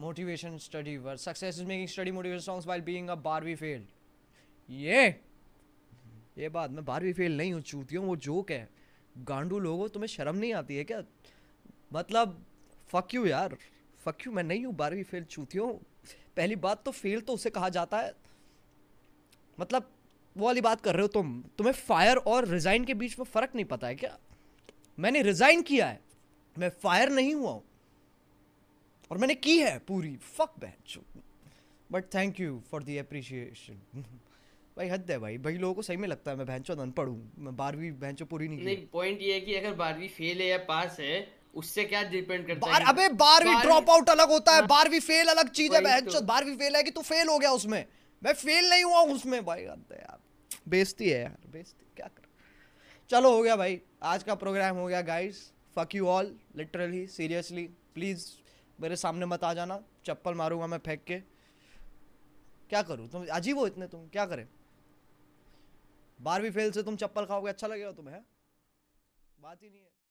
Motivation study work success is making study motivation songs while being a barbie fail ये ये बात मैं बारहवीं फेल नहीं हूँ चूती हूँ वो जोक है गांडू लोगों तुम्हें शर्म नहीं आती है क्या मतलब फक यू यार फक यू मैं नहीं हूँ बारहवीं फेल चूती हूँ पहली बात तो फेल तो उसे कहा जाता है मतलब वो वाली बात कर रहे हो तुम तुम्हें फायर और रिज़ाइन के बीच में फ़र्क नहीं पता है क्या मैंने रिज़ाइन किया है मैं फायर नहीं हुआ हूँ और मैंने की है पूरी fuck batch but thank you for the appreciation भाई हद है भाई भाई लोगों को सही में लगता है मैं भैंचो अनपढ़ हूँ मैं बारहवीं भैंचो पूरी नहीं नहीं पॉइंट ये है कि अगर बारहवीं फेल है या पास है उससे क्या डिपेंड करता बार, है अबे बारहवीं ड्रॉप आउट अलग होता है हाँ। बारहवीं फेल अलग चीज है भैंचो तो। बारहवीं फेल है कि तू फेल हो गया उसमें मैं फेल नहीं हुआ उसमें भाई हद है यार बेजती है यार बेजती क्या कर चलो हो गया भाई आज का प्रोग्राम हो गया guys fuck you all literally seriously please मेरे सामने मत आ जाना चप्पल मारूंगा मैं फेंक के क्या करूँ तुम अजीब हो इतने तुम क्या करें बारहवीं फेल से तुम चप्पल खाओगे अच्छा लगेगा तुम्हें बात ही नहीं है